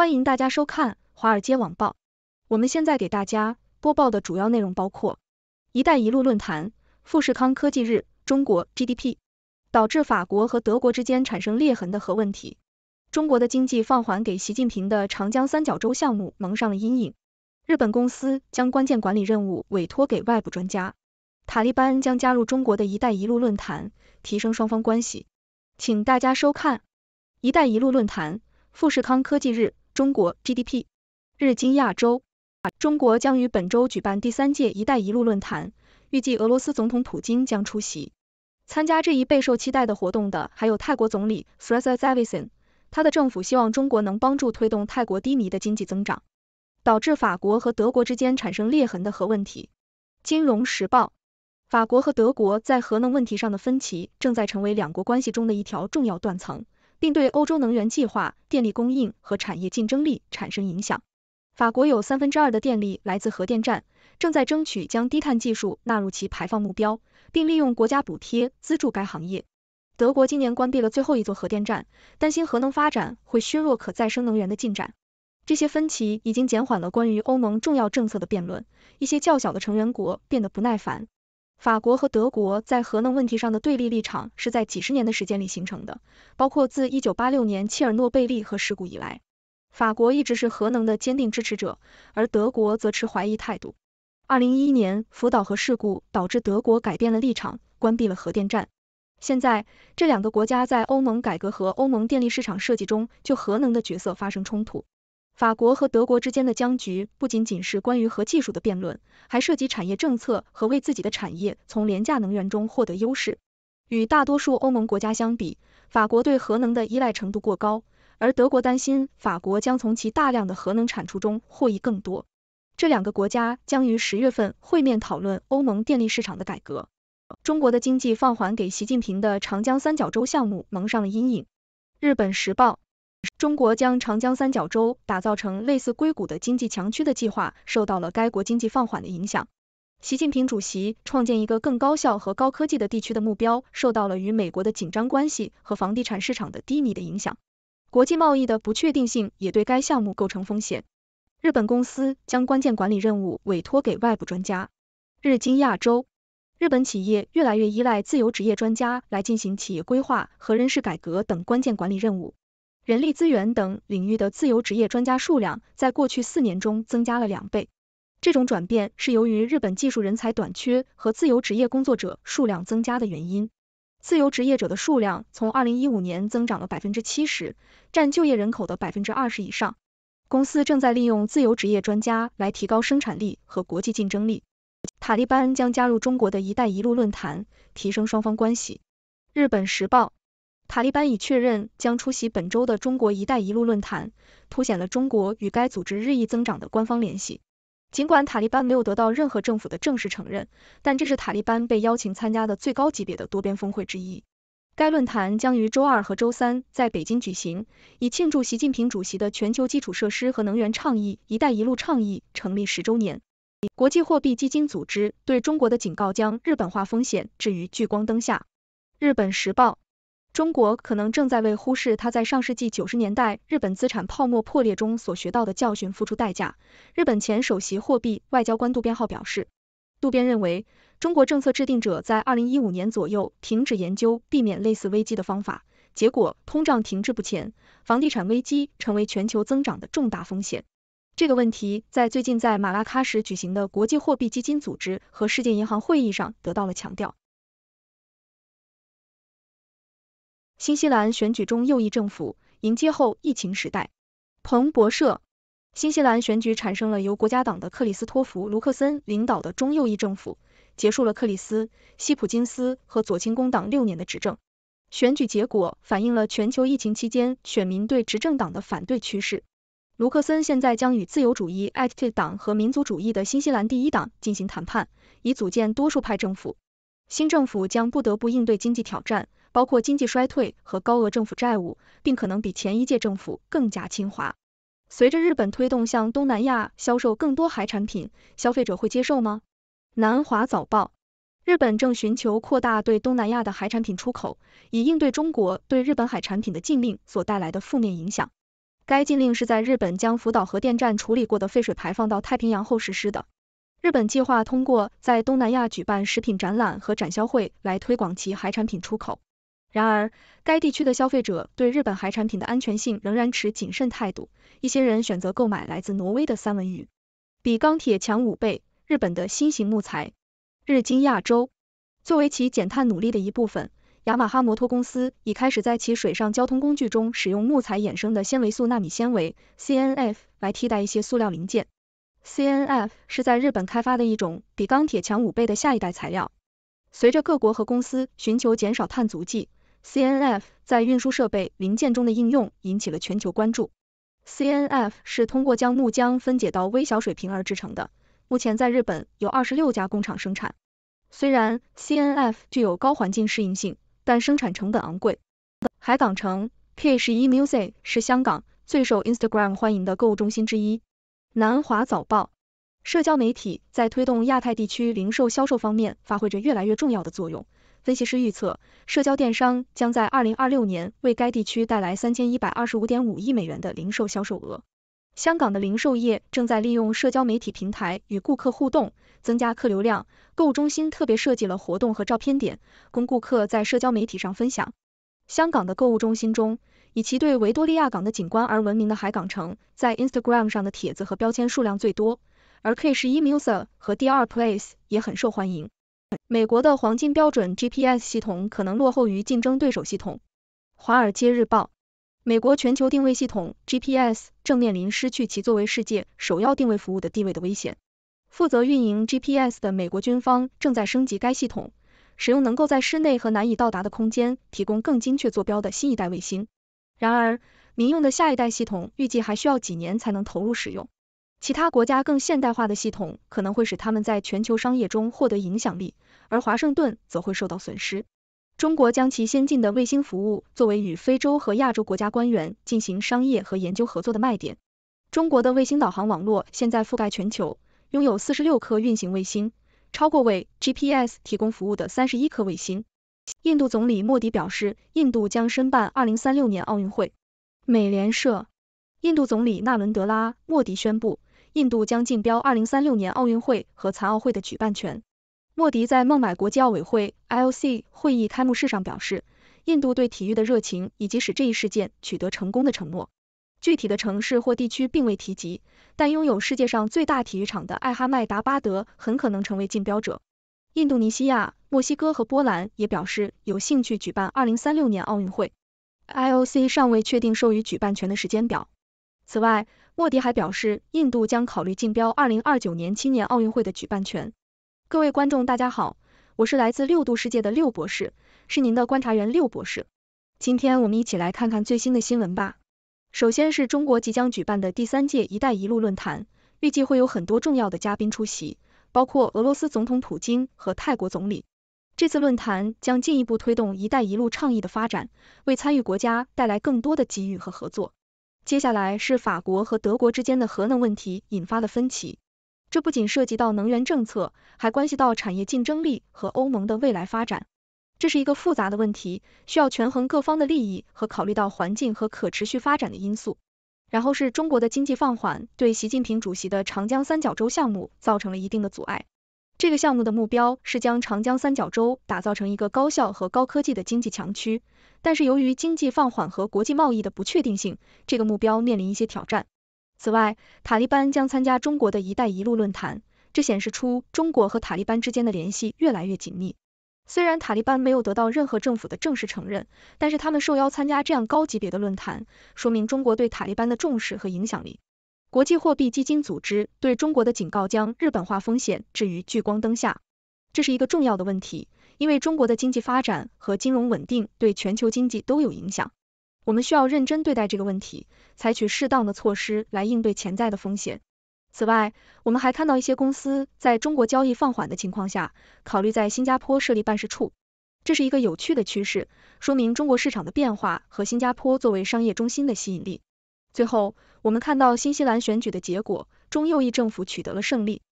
欢迎大家收看《华尔街网报》。我们现在给大家播报的主要内容包括：一带一路论坛、富士康科技日、中国 GDP、导致法国和德国之间产生裂痕的核问题、中国的经济放缓给习近平的长江三角洲项目蒙上了阴影、日本公司将关键管理任务委托给外部专家、塔利班将加入中国的一带一路论坛，提升双方关系。请大家收看一带一路论坛、富士康科技日。中国 GDP，日经亚洲，中国将于本周举办第三届“一带一路”论坛，预计俄罗斯总统普京将出席。参加这一备受期待的活动的还有泰国总理 t r a s a v i s o n 他的政府希望中国能帮助推动泰国低迷的经济增长。导致法国和德国之间产生裂痕的核问题。《金融时报》：法国和德国在核能问题上的分歧正在成为两国关系中的一条重要断层。并对欧洲能源计划、电力供应和产业竞争力产生影响。法国有三分之二的电力来自核电站，正在争取将低碳技术纳入其排放目标，并利用国家补贴资助该行业。德国今年关闭了最后一座核电站，担心核能发展会削弱可再生能源的进展。这些分歧已经减缓了关于欧盟重要政策的辩论，一些较小的成员国变得不耐烦。法国和德国在核能问题上的对立立场是在几十年的时间里形成的，包括自一九八六年切尔诺贝利核事故以来，法国一直是核能的坚定支持者，而德国则持怀疑态度。二零一一年福岛核事故导致德国改变了立场，关闭了核电站。现在，这两个国家在欧盟改革和欧盟电力市场设计中就核能的角色发生冲突。法国和德国之间的僵局不仅仅是关于核技术的辩论，还涉及产业政策和为自己的产业从廉价能源中获得优势。与大多数欧盟国家相比，法国对核能的依赖程度过高，而德国担心法国将从其大量的核能产出中获益更多。这两个国家将于十月份会面讨论欧盟电力市场的改革。中国的经济放缓给习近平的长江三角洲项目蒙上了阴影。日本时报。中国将长江三角洲打造成类似硅谷的经济强区的计划，受到了该国经济放缓的影响。习近平主席创建一个更高效和高科技的地区的目标，受到了与美国的紧张关系和房地产市场的低迷的影响。国际贸易的不确定性也对该项目构成风险。日本公司将关键管理任务委托给外部专家。日经亚洲，日本企业越来越依赖自由职业专家来进行企业规划和人事改革等关键管理任务。人力资源等领域的自由职业专家数量在过去四年中增加了两倍。这种转变是由于日本技术人才短缺和自由职业工作者数量增加的原因。自由职业者的数量从二零一五年增长了百分之七十，占就业人口的百分之二十以上。公司正在利用自由职业专家来提高生产力和国际竞争力。塔利班将加入中国的一带一路论坛，提升双方关系。日本时报。塔利班已确认将出席本周的中国“一带一路”论坛，凸显了中国与该组织日益增长的官方联系。尽管塔利班没有得到任何政府的正式承认，但这是塔利班被邀请参加的最高级别的多边峰会之一。该论坛将于周二和周三在北京举行，以庆祝习近平主席的全球基础设施和能源倡议“一带一路”倡议成立十周年。国际货币基金组织对中国的警告将日本化风险置于聚光灯下。日本时报。中国可能正在为忽视他在上世纪九十年代日本资产泡沫破裂中所学到的教训付出代价。日本前首席货币外交官渡边浩表示，渡边认为中国政策制定者在二零一五年左右停止研究避免类似危机的方法，结果通胀停滞不前，房地产危机成为全球增长的重大风险。这个问题在最近在马拉喀什举行的国际货币基金组织和世界银行会议上得到了强调。新西兰选举中右翼政府迎接后疫情时代。彭博社，新西兰选举产生了由国家党的克里斯托弗·卢克森领导的中右翼政府，结束了克里斯·希普金斯和左倾工党六年的执政。选举结果反映了全球疫情期间选民对执政党的反对趋势。卢克森现在将与自由主义 ACT 党和民族主义的新西兰第一党进行谈判，以组建多数派政府。新政府将不得不应对经济挑战。包括经济衰退和高额政府债务，并可能比前一届政府更加侵华。随着日本推动向东南亚销售更多海产品，消费者会接受吗？南华早报：日本正寻求扩大对东南亚的海产品出口，以应对中国对日本海产品的禁令所带来的负面影响。该禁令是在日本将福岛核电站处理过的废水排放到太平洋后实施的。日本计划通过在东南亚举办食品展览和展销会来推广其海产品出口。然而，该地区的消费者对日本海产品的安全性仍然持谨慎态度。一些人选择购买来自挪威的三文鱼。比钢铁强五倍，日本的新型木材。日经亚洲作为其减碳努力的一部分，雅马哈摩托公司已开始在其水上交通工具中使用木材衍生的纤维素纳米纤维 （CNF） 来替代一些塑料零件。CNF 是在日本开发的一种比钢铁强五倍的下一代材料。随着各国和公司寻求减少碳足迹，C N F 在运输设备零件中的应用引起了全球关注。C N F 是通过将木浆分解到微小水平而制成的。目前在日本有二十六家工厂生产。虽然 C N F 具有高环境适应性，但生产成本昂贵。海港城 K 十一 Music 是香港最受 Instagram 欢迎的购物中心之一。南华早报：社交媒体在推动亚太地区零售销售方面发挥着越来越重要的作用。分析师预测，社交电商将在二零二六年为该地区带来三千一百二十五点五亿美元的零售销售额。香港的零售业正在利用社交媒体平台与顾客互动，增加客流量。购物中心特别设计了活动和照片点，供顾客在社交媒体上分享。香港的购物中心中，以其对维多利亚港的景观而闻名的海港城，在 Instagram 上的帖子和标签数量最多，而 K 十一 Muse 和第二 Place 也很受欢迎。美国的黄金标准 GPS 系统可能落后于竞争对手系统。《华尔街日报》：美国全球定位系统 GPS 正面临失去其作为世界首要定位服务的地位的危险。负责运营 GPS 的美国军方正在升级该系统，使用能够在室内和难以到达的空间提供更精确坐标的新一代卫星。然而，民用的下一代系统预计还需要几年才能投入使用。其他国家更现代化的系统可能会使他们在全球商业中获得影响力，而华盛顿则会受到损失。中国将其先进的卫星服务作为与非洲和亚洲国家官员进行商业和研究合作的卖点。中国的卫星导航网络现在覆盖全球，拥有四十六颗运行卫星，超过为 GPS 提供服务的三十一颗卫星。印度总理莫迪表示，印度将申办二零三六年奥运会。美联社，印度总理纳伦德拉·莫迪宣布。印度将竞标二零三六年奥运会和残奥会的举办权。莫迪在孟买国际奥委会 （IOC） 会议开幕式上表示，印度对体育的热情以及使这一事件取得成功的承诺。具体的城市或地区并未提及，但拥有世界上最大体育场的艾哈迈达巴德很可能成为竞标者。印度尼西亚、墨西哥和波兰也表示有兴趣举办二零三六年奥运会。IOC 尚未确定授予举办权的时间表。此外，莫迪还表示，印度将考虑竞标二零二九年青年奥运会的举办权。各位观众，大家好，我是来自六度世界的六博士，是您的观察员六博士。今天我们一起来看看最新的新闻吧。首先是中国即将举办的第三届“一带一路”论坛，预计会有很多重要的嘉宾出席，包括俄罗斯总统普京和泰国总理。这次论坛将进一步推动“一带一路”倡议的发展，为参与国家带来更多的机遇和合作。接下来是法国和德国之间的核能问题引发的分歧，这不仅涉及到能源政策，还关系到产业竞争力和欧盟的未来发展。这是一个复杂的问题，需要权衡各方的利益和考虑到环境和可持续发展的因素。然后是中国的经济放缓，对习近平主席的长江三角洲项目造成了一定的阻碍。这个项目的目标是将长江三角洲打造成一个高效和高科技的经济强区，但是由于经济放缓和国际贸易的不确定性，这个目标面临一些挑战。此外，塔利班将参加中国的一带一路论坛，这显示出中国和塔利班之间的联系越来越紧密。虽然塔利班没有得到任何政府的正式承认，但是他们受邀参加这样高级别的论坛，说明中国对塔利班的重视和影响力。国际货币基金组织对中国的警告将日本化风险置于聚光灯下，这是一个重要的问题，因为中国的经济发展和金融稳定对全球经济都有影响。我们需要认真对待这个问题，采取适当的措施来应对潜在的风险。此外，我们还看到一些公司在中国交易放缓的情况下，考虑在新加坡设立办事处，这是一个有趣的趋势，说明中国市场的变化和新加坡作为商业中心的吸引力。最后，我们看到新西兰选举的结果，中右翼政府取得了胜利，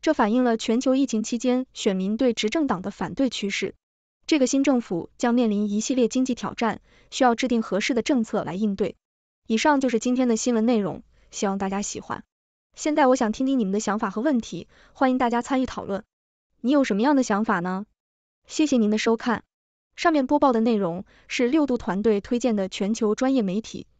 这反映了全球疫情期间选民对执政党的反对趋势。这个新政府将面临一系列经济挑战，需要制定合适的政策来应对。以上就是今天的新闻内容，希望大家喜欢。现在我想听听你们的想法和问题，欢迎大家参与讨论。你有什么样的想法呢？谢谢您的收看。上面播报的内容是六度团队推荐的全球专业媒体。